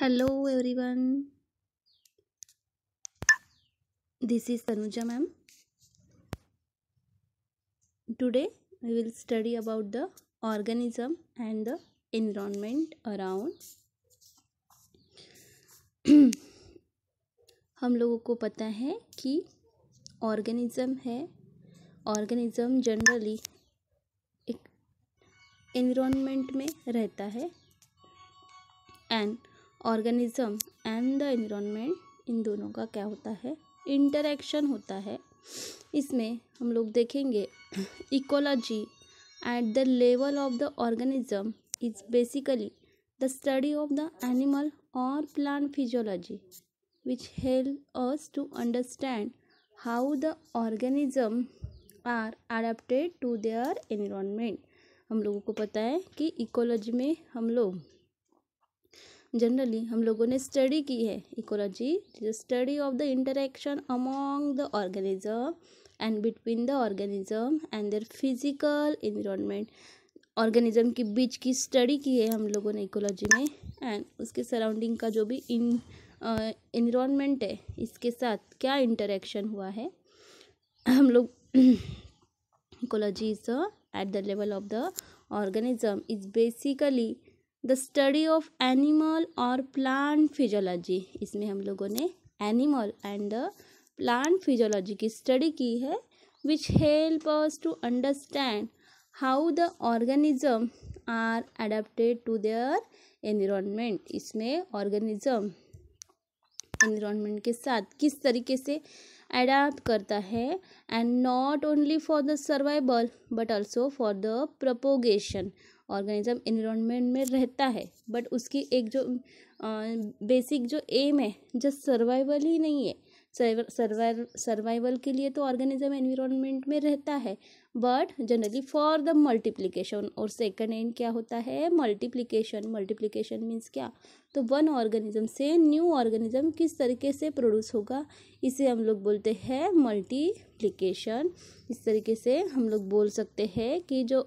hello everyone this is Tanuja ma'am today we will study about the organism and the environment around हम लोगों को पता है कि ऑर्गेनिज्म है ऑर्गेनिज्म जनरली एक एनवायरनमेंट में रहता है and organism and the environment इन दोनों का क्या होता है इंटरेक्शन होता है इसमें हम लोग देखेंगे ecology at the level of the organism is basically the study of the animal और plant physiology which help us to understand how the organism are adapted to their environment हम लोगों को पता है कि इकोलॉजी में हम लोग जनरली हम लोगों ने स्टडी की है ecology study of the interaction among the organism and between the organism and their physical environment organism के बीच की स्टडी की है हम लोगों ने इकोलॉजी में एंड उसके सराउंडिंग का जो भी इन इन्वायरमेंट uh, है इसके साथ क्या इंटरेक्शन हुआ है हम लोग ecology is at the level of the organism is basically the study of animal और प्लान फिजोलॉजी इसमें हम लोगों ने animal and the plant physiology की स्टडी की है which help us to understand how the organism are adapted to their environment इसमें ऑर्गेनिज्म एनवायरमेंट के साथ किस तरीके से अडाप्ट करता है and not only for the survival but also for the propagation organism environment में रहता है बट उसकी एक जो बेसिक जो एम है जस्ट सर्वाइवल ही नहीं है सर्वाइवल सर्वाइवल के लिए तो ऑर्गेनिज्म एनवायरनमेंट में रहता है but generally for the multiplication और सेकंड एंड क्या होता है मल्टीप्लिकेशन मल्टीप्लिकेशन मीन्स क्या तो वन ऑर्गेनिज्म से न्यू ऑर्गेनिज्म किस तरीके से प्रोड्यूस होगा इसे हम लोग बोलते हैं मल्टीप्लिकेशन इस तरीके से हम लोग बोल सकते हैं कि जो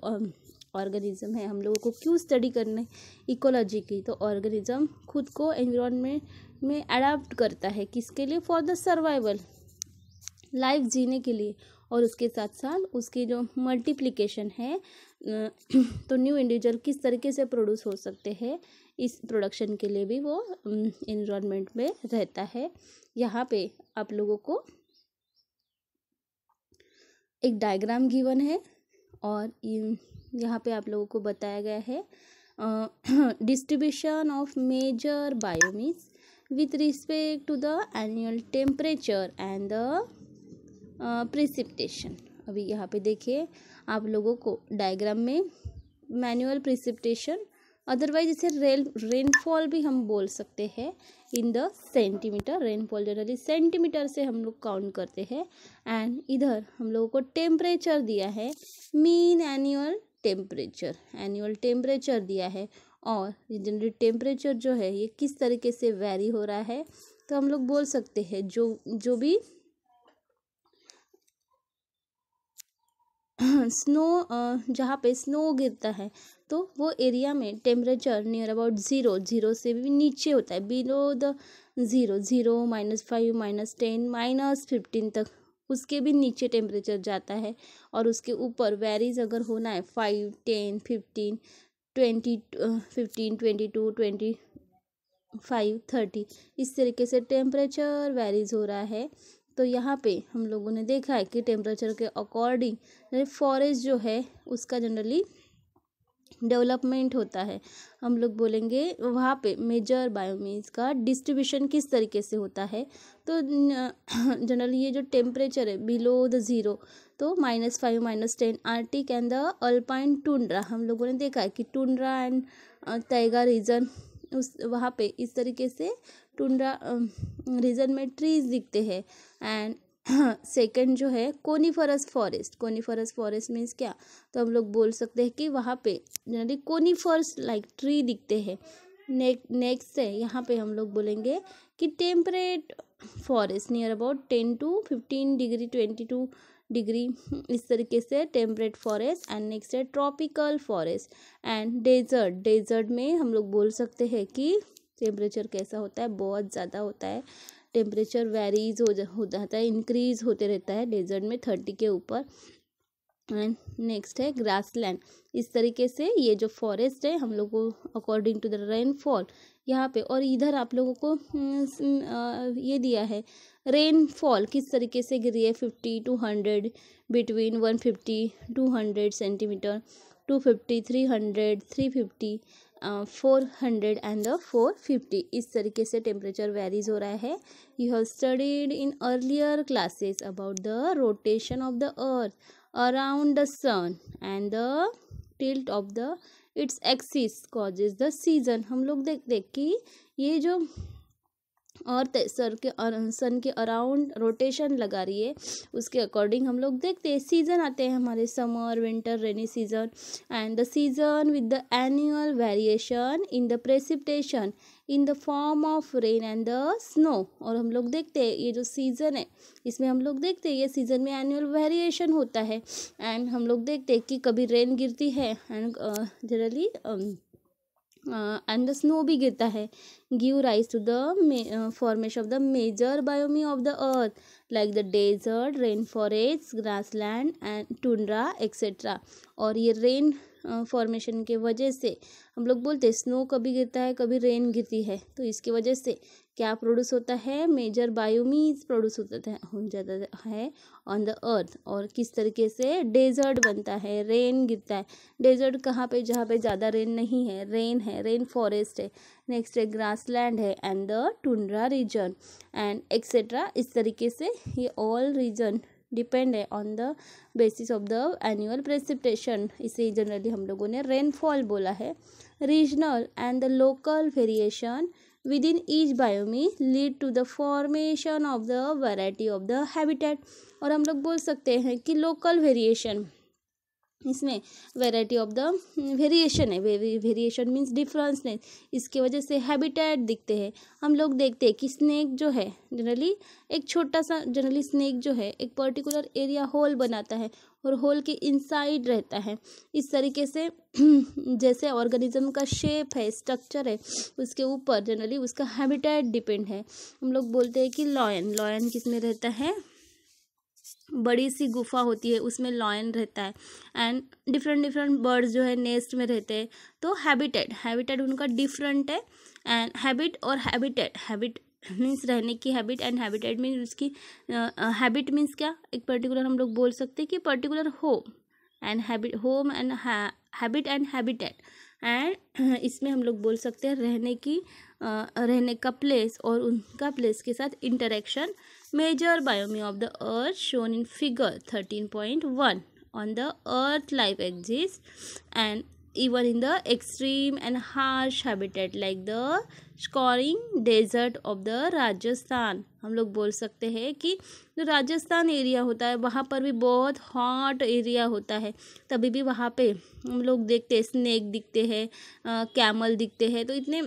ऑर्गेनिज्म है हम लोगों को क्यों स्टडी करना है इकोलॉजी की तो ऑर्गेनिज्म खुद को एनवायरनमेंट में अडाप्ट करता है किसके लिए फॉर द सर्वाइवल लाइफ जीने के लिए और उसके साथ साथ उसकी जो मल्टीप्लिकेशन है तो न्यू इंडिविजुअल किस तरीके से प्रोड्यूस हो सकते हैं इस प्रोडक्शन के लिए भी वो इन्वायरमेंट में रहता है यहाँ पे आप लोगों को एक डायग्राम गिवन है और यहाँ पे आप लोगों को बताया गया है distribution of major biomes with respect to the annual temperature and the uh, अभी यहाँ पे देखिए आप लोगों को डायग्राम में मैनुअल प्रिसिप्टेशन अदरवाइज इसे रेल रेनफॉल भी हम बोल सकते हैं in the centimeter rainfall generally centimeter से हम लोग काउंट करते हैं एंड इधर हम लोगों को टेम्परेचर दिया है mean annual temperature annual temperature दिया है और जनरली टेम्परेचर जो है ये किस तरीके से वेरी हो रहा है तो हम लोग बोल सकते हैं जो जो भी स्नो जहाँ पे स्नो गिरता है तो वो एरिया में temperature near about zero zero से भी नीचे होता है below the zero zero minus five minus ten minus fifteen तक उसके भी नीचे टेम्परेचर जाता है और उसके ऊपर वेरीज अगर होना है five ten fifteen twenty fifteen twenty to twenty five thirty इस तरीके से टेम्परेचर वेरीज हो रहा है तो यहाँ पे हम लोगों ने देखा है कि टेम्परेचर के अकॉर्डिंग फॉरेस्ट जो है उसका जनरली डेवलपमेंट होता है हम लोग बोलेंगे वहाँ पे मेजर बायोमीन्स का डिस्ट्रीब्यूशन किस तरीके से होता है तो जनरली ये जो टेम्परेचर है बिलो द ज़ीरो तो minus five minus ten arctic and the alpine tundra हम लोगों ने देखा है कि टूड्रा एंड तैगा रीजन उस वहाँ पे इस तरीके से टुंडा रीजन में ट्रीज दिखते हैं एंड सेकंड जो है coniferous forest coniferous forest means क्या तो हम लोग बोल सकते हैं कि वहाँ पे जनरली कोनीफर्स लाइक ट्री दिखते हैं नेक्स्ट है यहाँ पे हम लोग बोलेंगे कि temperate forest near about ten to fifteen degree twenty two degree इस तरीके से टेम्परेट फॉरेस्ट एंड नेक्स्ट है tropical forest and desert desert में हम लोग बोल सकते हैं कि टेम्परेचर कैसा होता है बहुत ज़्यादा होता है टेम्परेचर वेरीज हो, हो जाता है इंक्रीज होते रहता है डेजर्ट में थर्टी के ऊपर एंड नेक्स्ट है ग्रासलैंड इस तरीके से ये जो फॉरेस्ट है हम लोग को अकॉर्डिंग टू द रेनफॉल यहाँ पे और इधर आप लोगों को हम्म, ये दिया है रेनफॉल किस तरीके से गिरी है fifty to hundred between one fifty to hundred centimeter two fifty three hundred three fifty four hundred and the four fifty इस तरीके से टेम्परेचर वेरीज हो रहा है you have studied in earlier classes about the rotation of the earth around the sun and the tilt of the its axis causes the season हम लोग देख देख कि ये जो और सर के सन के अराउंड रोटेशन लगा रही है उसके अकॉर्डिंग हम लोग देखते हैं सीज़न आते हैं हमारे summer winter rainy season and the season with the annual variation in the precipitation in the form of rain and the snow और हम लोग देखते हैं ये जो सीज़न है इसमें हम लोग देखते हैं ये सीज़न में एनुअल वेरिएशन होता है एंड हम लोग देखते हैं कि कभी रेन गिरती है and generally uh, and the snow भी गिरता है give rise to the formation of the major biome of the earth like the desert rain forest grassland and tundra et cetera और ये रेन फॉर्मेशन के वजह से हम लोग बोलते हैं स्नो कभी गिरता है कभी रेन गिरती है तो इसकी वजह से क्या प्रोड्यूस होता है मेजर बायोमीज प्रोड्यूस होता है हो जाता है ऑन द अर्थ और किस तरीके से डेजर्ट बनता है रेन गिरता है डेजर्ट कहाँ पे जहाँ पे ज़्यादा रेन नहीं है रेन है रेन फॉरेस्ट है नेक्स्ट है ग्रासलैंड है and the tundra region and et cetera इस तरीके से ये ऑल रीजन डिपेंड है on the basis of the annual precipitation इसे जनरली हम लोगों ने रेनफॉल बोला है regional and the local variation within each biome lead to the formation of the variety of the habitat और हम लोग बोल सकते हैं कि local variation इसमें वेराइटी ऑफ द वेरिएशन है वेरिएशन मीन्स डिफरेंस नहीं इसके वजह से हैबिटेट दिखते हैं हम लोग देखते हैं कि स्नैक जो है जनरली एक छोटा सा जनरली स्नैक जो है एक पर्टिकुलर एरिया होल बनाता है और होल के इनसाइड रहता है इस तरीके से जैसे ऑर्गेनिज्म का शेप है स्ट्रक्चर है उसके ऊपर जनरली उसका हैबिटेट डिपेंड है हम लोग बोलते हैं कि लॉयन लॉयन किस में रहता है बड़ी सी गुफा होती है उसमें लॉयन रहता है एंड डिफरेंट डिफरेंट बर्ड्स जो है नेस्ट में रहते हैं तो हैबिटेट हैबिटेट उनका डिफरेंट है एंड हैबिट और हैबिटेट हैबिट मीन्स रहने की हैबिट एंड हैबिटेड मीन उसकी हैबिट मीन्स क्या एक पर्टिकुलर हम लोग बोल सकते हैं कि particular home and habit home and habit and habitat and इसमें हम लोग बोल सकते हैं रहने की आ, रहने का प्लेस और उनका प्लेस के साथ interaction major biome of the earth shown in figure thirteen point one on the earth life exist and even in the extreme and harsh habitat like the scoring desert of the Rajasthan हम लोग बोल सकते हैं कि जो Rajasthan area होता है वहाँ पर भी बहुत हॉट एरिया होता है तभी भी वहाँ पे हम लोग देखते हैं स्नैक दिखते हैं कैमल दिखते हैं तो इतने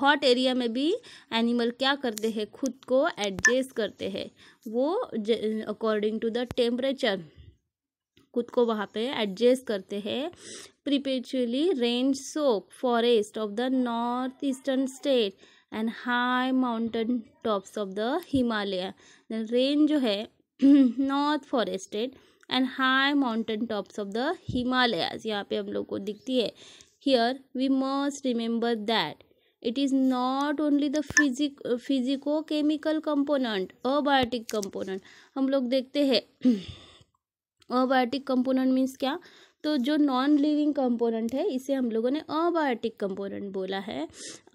हॉट एरिया में भी एनिमल क्या करते हैं खुद को एडजस्ट करते हैं वो अकॉर्डिंग टू द टेम्परेचर खुद को वहाँ पे एडजस्ट करते हैं perpetually rain soaked forest of the north eastern state and high mountain tops of the Himalaya rain जो है north forested and high mountain tops of the Himalayas यहाँ पे हम लोग को दिखती है here we must remember that it is not only the physic physico chemical component abiotic component हम लोग देखते हैं अबायोटिक कंपोनेंट मीन्स क्या तो जो नॉन लिविंग कंपोनेंट है इसे हम लोगों ने अबायोटिक कंपोनेंट बोला है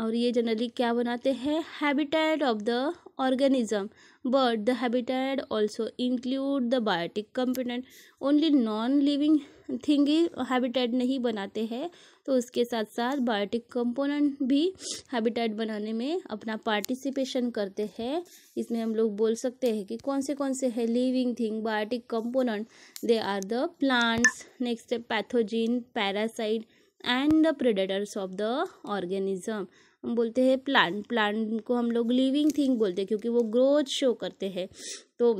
और ये जनरली क्या बनाते हैं habitat of the organism but the habitat also include the biotic component only non living thing habitat नहीं बनाते हैं तो उसके साथ साथ बायोटिक कंपोनेंट भी हैबिटेट बनाने में अपना पार्टिसिपेशन करते हैं इसमें हम लोग बोल सकते हैं कि कौन से कौन से है living thing biotic component they are the plants next pathogen parasite and the predators of the organism हम बोलते हैं प्लांट प्लांट को हम लोग लिविंग थिंग बोलते हैं क्योंकि वो ग्रोथ शो करते हैं तो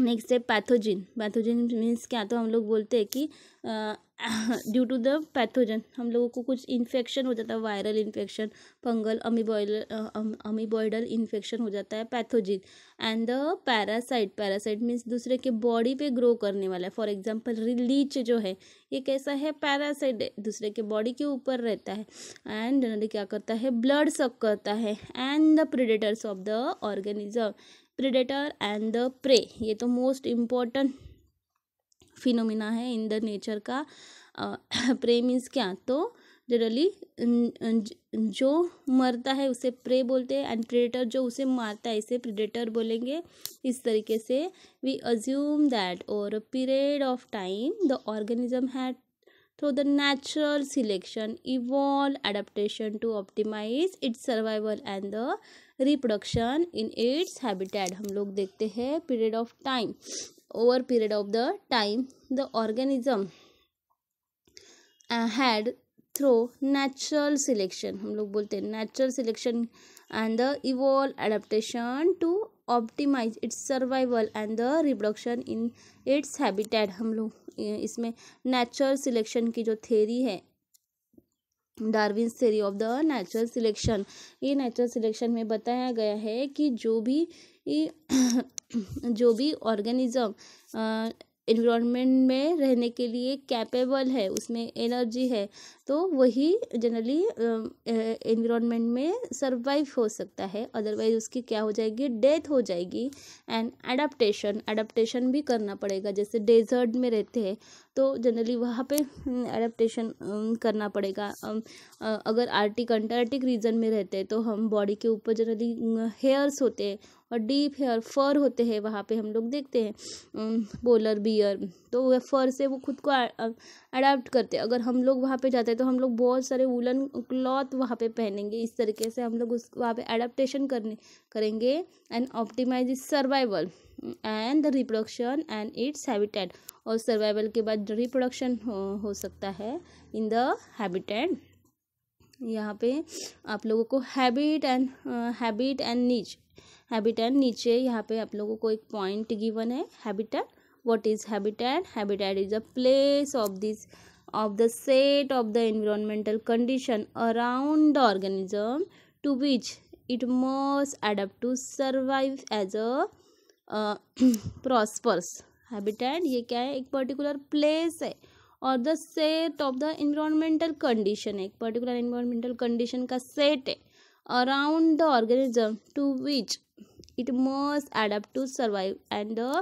नेक्स्ट है पैथोजिन पैथोजिन मीन्स क्या तो हम लोग बोलते हैं कि ड्यू टू द पैथोजन हम लोगों को कुछ इन्फेक्शन हो जाता है viral infection fungal amoeboid amoeboidal infection हो जाता है pathogen and the parasite parasite means दूसरे के बॉडी पे ग्रो करने वाला है फॉर एग्जांपल रिलीच जो है ये कैसा है पैरासाइट दूसरे के बॉडी के ऊपर रहता है एंड जनरली क्या करता है ब्लड सक करता है and the predators of the organism predator and the prey ये तो मोस्ट इम्पॉर्टेंट फिनोमिना है इन द नेचर का प्रे मीन्स क्या तो जनरली जो मरता है उसे प्रे बोलते हैं एंड प्रेडेटर जो उसे मारता है इसे प्रेडेटर बोलेंगे इस तरीके से we assume that over period of time the organism है through the natural selection evolve adaptation to optimize its survival and the reproduction in its habitat हम लोग देखते हैं period of time over period of the time the organism uh, had through natural selection हम लोग बोलते हैं natural selection and the evolve adaptation to optimize its survival and the reproduction in its habitat हम लोग इसमें natural selection की जो theory है Darwin theory of the natural selection ये नेचुरल सिलेक्शन में बताया गया है कि जो भी जो भी ऑर्गेनिज्म इन्वायरमेंट में रहने के लिए कैपेबल है उसमें एनर्जी है तो वही जनरली एनवायरनमेंट में सर्वाइव हो सकता है अदरवाइज उसकी क्या हो जाएगी डेथ हो जाएगी एंड एडाप्टेशन एडाप्टेशन भी करना पड़ेगा जैसे डेजर्ट में रहते हैं तो जनरली वहाँ पे एडाप्टेशन हम्म, करना पड़ेगा अगर आर्टिक अंटार्टिक रीजन में रहते हैं तो हम बॉडी के ऊपर जनरली हेयर्स होते हैं और डीप हेयर फर होते हैं वहाँ पे हम लोग देखते हैं पोलर बियर तो वह फर से वो खुद को अडाप्ट करते हैं अगर हम लोग वहाँ पे जाते हैं तो हम लोग बहुत सारे वुलन क्लॉथ वहाँ पे पहनेंगे इस तरीके से हम लोग उस वहाँ पे अडाप्टेशन करने करेंगे and optimize is survival and the reproduction and its habitat और सर्वाइवल के बाद रिप्रोडक्शन हो, हो सकता है इन द हैबिटेट यहाँ पे आप लोगों को habit and habit and niche habit and niche यहाँ पे आप लोगों को एक पॉइंट गिवन है habitat what is habitat habitat is a place of this of the set of the environmental condition around the organism to which it must adapt to survive as a prospers habitat ये क्या है एक particular place है और the set of the environmental condition है एक particular environmental condition का set है around the organism to which it must adapt to survive and the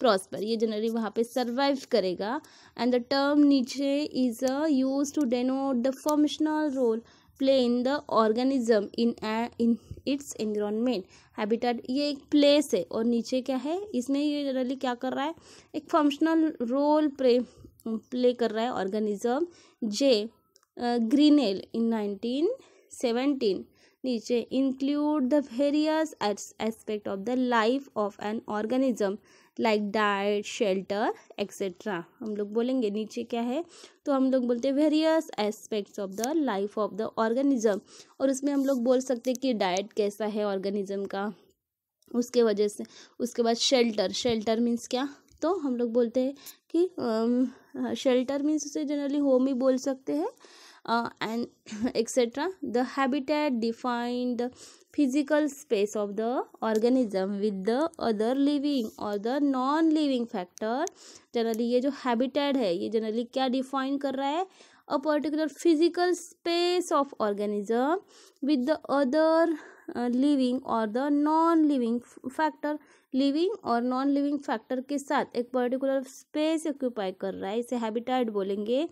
prosper ये जनरली वहाँ पे सर्वाइव करेगा and the term niche is use to denote the functional role play in the organism in in its environment habitat ये एक place है और नीचे क्या है इसमें ये जनरली क्या कर रहा है एक फंक्शनल रोल प्ले प्ले कर रहा है organism J Grinnell in nineteen seventeen niche include the various aspect of the life of an organism like diet shelter et cetera हम लोग बोलेंगे नीचे क्या है तो हम लोग बोलते हैं various aspects of the life of the organism और उसमें हम लोग बोल सकते हैं कि डाइट कैसा है ऑर्गेनिज्म का उसके वजह से उसके बाद शेल्टर शेल्टर मीन्स क्या तो हम लोग बोलते हैं कि शेल्टर um, मीन्स उसे जनरली होम ही बोल सकते हैं and et cetera the habitat defined the physical space of the organism with the other living और the non living factor generally ये जो हैबिटेट है ये जनरली क्या डिफाइन कर रहा है a particular physical space of organism with the other living और the non living factor living और नॉन लिविंग फैक्टर के साथ एक पर्टिकुलर स्पेस ऑक्यूपाई कर रहा है इसे हैबिटाइट बोलेंगे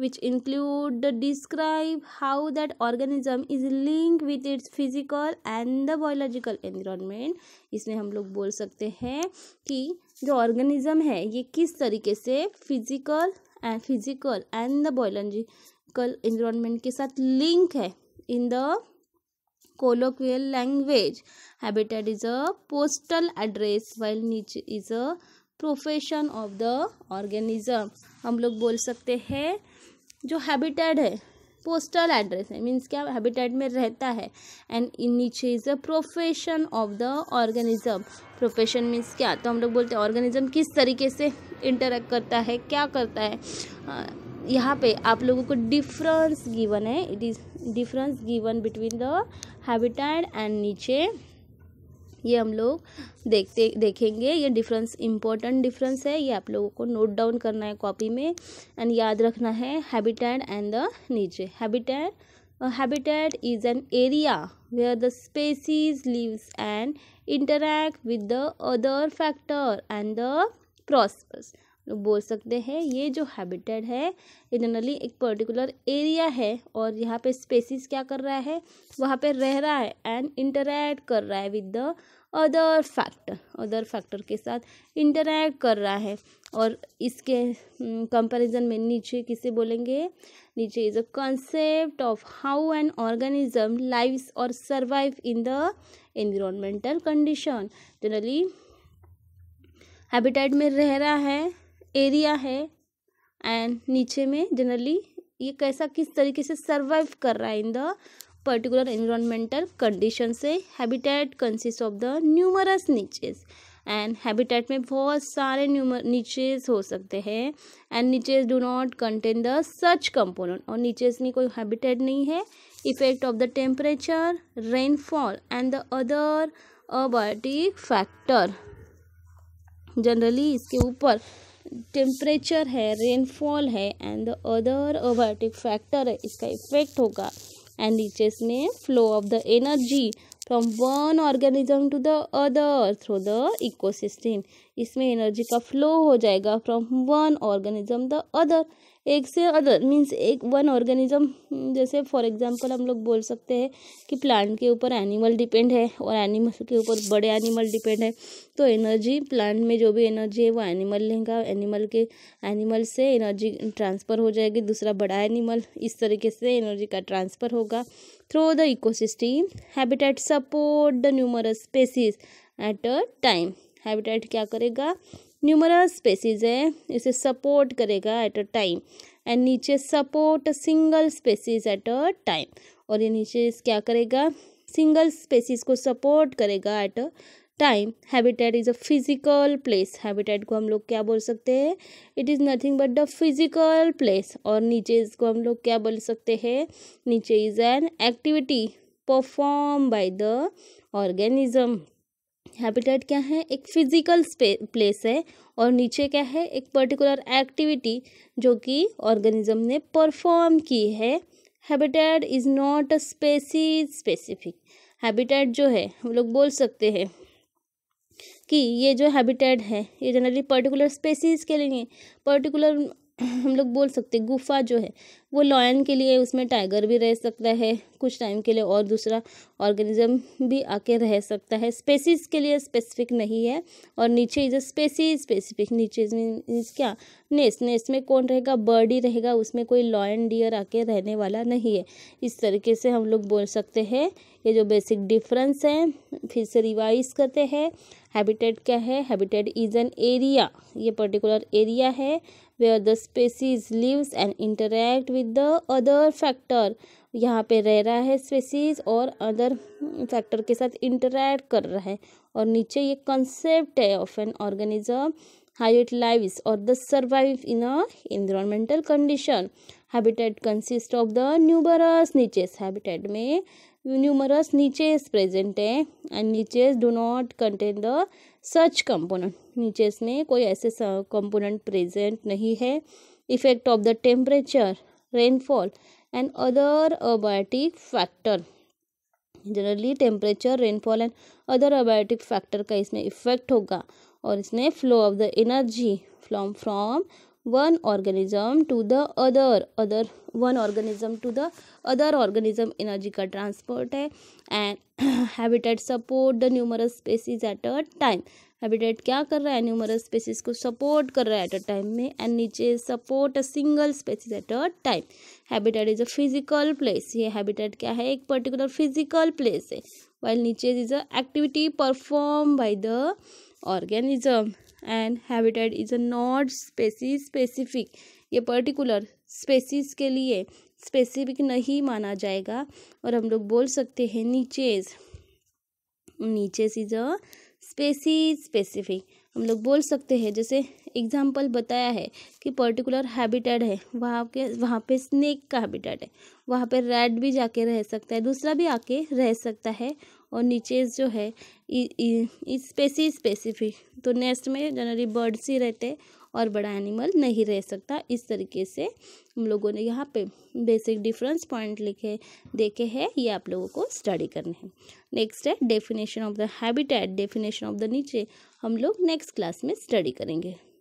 which include the describe how that organism is link with its physical and the biological environment इसमें हम लोग बोल सकते हैं कि जो ऑर्गेनिज्म है ये किस तरीके से physical and physical and the biological environment के साथ लिंक है in the colloquial language habitat is a postal address while niche is a profession of the organism हम लोग बोल सकते हैं जो हैबिटेड है पोस्टल एड्रेस है मीन्स क्या हैबिटेट में रहता है and in niche is a profession of the organism profession means क्या तो हम लोग बोलते हैं ऑर्गेनिज्म किस तरीके से इंटरेक्ट करता है क्या करता है यहाँ पे आप लोगों को डिफरेंस गिवन है it is difference given between the habitat and niche ये हम लोग देखते देखेंगे ये डिफरेंस इम्पोर्टेंट डिफरेंस है ये आप लोगों को नोट डाउन करना है कॉपी में एंड याद रखना है habitat and the niche habitat habitat is an area are the species lives and interact with the other factor and the process बोल सकते हैं ये जो हैबिटेट है ये जनरली एक पर्टिकुलर एरिया है और यहाँ पे स्पेसिस क्या कर रहा है वहाँ पे रह रहा है एंड इंटरेक्ट कर रहा है with the other factor other factor के साथ इंटरेक्ट कर रहा है और इसके कंपैरिजन हम्म, में नीचे किसे बोलेंगे niche is a concept of how an organism lives और survive in the environmental condition generally habitat में रह रहा है एरिया है एंड नीचे में जनरली ये कैसा किस तरीके से सर्वाइव कर रहा है in the particular environmental condition से habitat consist of the numerous niches and habitat में बहुत सारे न्यूमर नीचेज हो सकते हैं and niches do not contain the such component और नीचेज में कोई हैबिटेट नहीं है effect of the temperature rainfall and the other abiotic factor generally इसके ऊपर टेम्परेचर है रेनफॉल है and the other abiotic factor है इसका इफेक्ट होगा एंड नीचे इसमें flow of the energy from one organism to the other through the ecosystem इसमें energy का फ्लो हो जाएगा from one organism the other एक से अदर मीन्स एक वन ऑर्गेनिज्म जैसे फॉर एग्जांपल हम लोग बोल सकते हैं कि प्लांट के ऊपर एनिमल डिपेंड है और एनिमल के ऊपर बड़े एनिमल डिपेंड है तो एनर्जी प्लांट में जो भी एनर्जी है वो एनिमल लेगा एनिमल के एनिमल से एनर्जी ट्रांसफ़र हो जाएगी दूसरा बड़ा एनिमल इस तरीके से एनर्जी का ट्रांसफ़र होगा through the ecosystem habitat support the numerous species at a time habitat क्या करेगा न्यूमरस स्पेसीज है इसे सपोर्ट करेगा at a time and niche support single species at a time और ये नीचे क्या करेगा सिंगल स्पेसीज को सपोर्ट करेगा at a time habitat is a physical place habitat को हम लोग क्या बोल सकते हैं it is nothing but the physical place और नीचे इसको हम लोग क्या बोल सकते हैं niche is an activity perform by the organism habitat क्या है एक फिजिकल प्लेस है और नीचे क्या है एक पर्टिकुलर एक्टिविटी जो कि ऑर्गेनिज्म ने परफॉर्म की है habitat is not a species specific habitat जो है हम लोग बोल सकते हैं कि ये जो हैबिटेट है ये जनरली पर्टिकुलर स्पेसीज के लिए पर्टिकुलर हम लोग बोल सकते गुफा जो है वो लॉयन के लिए उसमें टाइगर भी रह सकता है कुछ टाइम के लिए और दूसरा ऑर्गेनिज्म भी आके रह सकता है स्पेसीज के लिए स्पेसिफिक नहीं है और niche is species specific niche means क्या नेस्ट नेस्ट में कौन रहेगा बर्ड ही रहेगा उसमें कोई लॉयन डियर आके रहने वाला नहीं है इस तरीके से हम लोग बोल सकते हैं ये जो बेसिक डिफरेंस है फिर से रिवाइज करते हैं हैबिटेट क्या है हैबिटेट इज एन एरिया ये पर्टिकुलर एरिया है where the species lives and interact with the other factor यहाँ पे रह रहा है स्पेसीज और अदर फैक्टर के साथ इंटरेक्ट कर रहा है और नीचे ये कंसेप्ट है of an organism where it live और the survive in a condition habitat consist of the numerous niche habitat में न्यूमरस नीचे प्रेजेंट है and niche do not contain the such component niche में कोई ऐसे component present नहीं है effect of the temperature rainfall and other abiotic factor generally temperature rainfall and other abiotic factor का इसमें effect होगा और इसमें flow of the energy फ्लॉम from one organism to the other other one organism to the other organism energy का transport है and habitat support the numerous species at a time habitat क्या कर रहा है न्यूमरस स्पेसीज को support कर रहा है एट अ टाइम में and niche support a single species at a time habitat is a physical place ये हैबिटेट क्या है एक पर्टिकुलर फिजिकल प्लेस है while niche is a activity perform by the organism and habitat is a not species specific ये particular species के लिए specific नहीं माना जाएगा और हम लोग बोल सकते हैं niches niches is a species specific हम लोग बोल सकते हैं जैसे एग्जाम्पल बताया है कि पर्टिकुलर हैबिटेट है वहाँ के वहाँ पे स्नेक का हैबिटेट है वहाँ पे रेड भी जाके रह सकता है दूसरा भी आके रह सकता है और नीचे जो है स्पेसी स्पेसिफिक तो नेस्ट में जनरली बर्ड्स ही रहते और बड़ा एनिमल नहीं रह सकता इस तरीके से हम लोगों ने यहाँ पे बेसिक डिफरेंस पॉइंट लिखे देखे हैं ये आप लोगों को स्टडी करने हैं नेक्स्ट है definition of the habitat definition of the niche हम लोग नेक्स्ट क्लास में स्टडी करेंगे